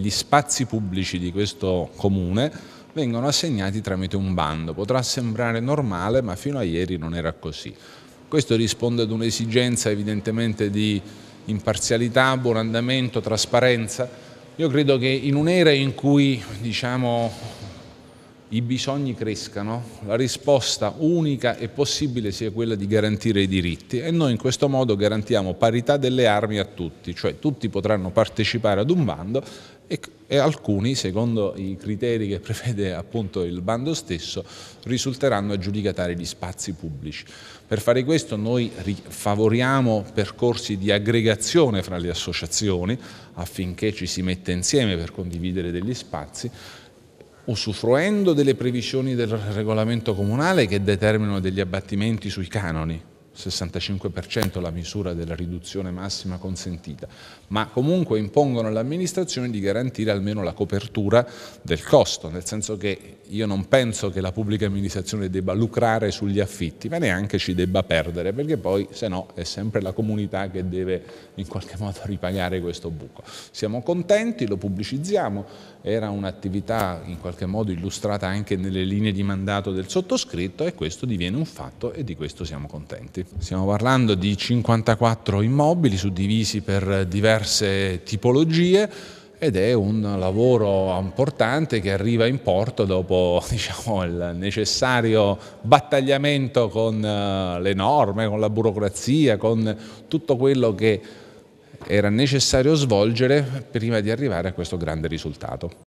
gli spazi pubblici di questo comune vengono assegnati tramite un bando. Potrà sembrare normale, ma fino a ieri non era così. Questo risponde ad un'esigenza evidentemente di imparzialità, buon andamento, trasparenza. Io credo che in un'era in cui diciamo, i bisogni crescano, la risposta unica e possibile sia quella di garantire i diritti e noi in questo modo garantiamo parità delle armi a tutti, cioè tutti potranno partecipare ad un bando e, e alcuni, secondo i criteri che prevede appunto il bando stesso, risulteranno aggiudicatari di spazi pubblici. Per fare questo noi favoriamo percorsi di aggregazione fra le associazioni affinché ci si metta insieme per condividere degli spazi usufruendo delle previsioni del regolamento comunale che determinano degli abbattimenti sui canoni, 65% la misura della riduzione massima consentita, ma comunque impongono all'amministrazione di garantire almeno la copertura del costo, nel senso che io non penso che la pubblica amministrazione debba lucrare sugli affitti, ma neanche ci debba perdere, perché poi se no è sempre la comunità che deve in qualche modo ripagare questo buco. Siamo contenti, lo pubblicizziamo, era un'attività in qualche modo illustrata anche nelle linee di mandato del sottoscritto e questo diviene un fatto e di questo siamo contenti stiamo parlando di 54 immobili suddivisi per diverse tipologie ed è un lavoro importante che arriva in porto dopo diciamo, il necessario battagliamento con eh, le norme, con la burocrazia, con tutto quello che era necessario svolgere prima di arrivare a questo grande risultato.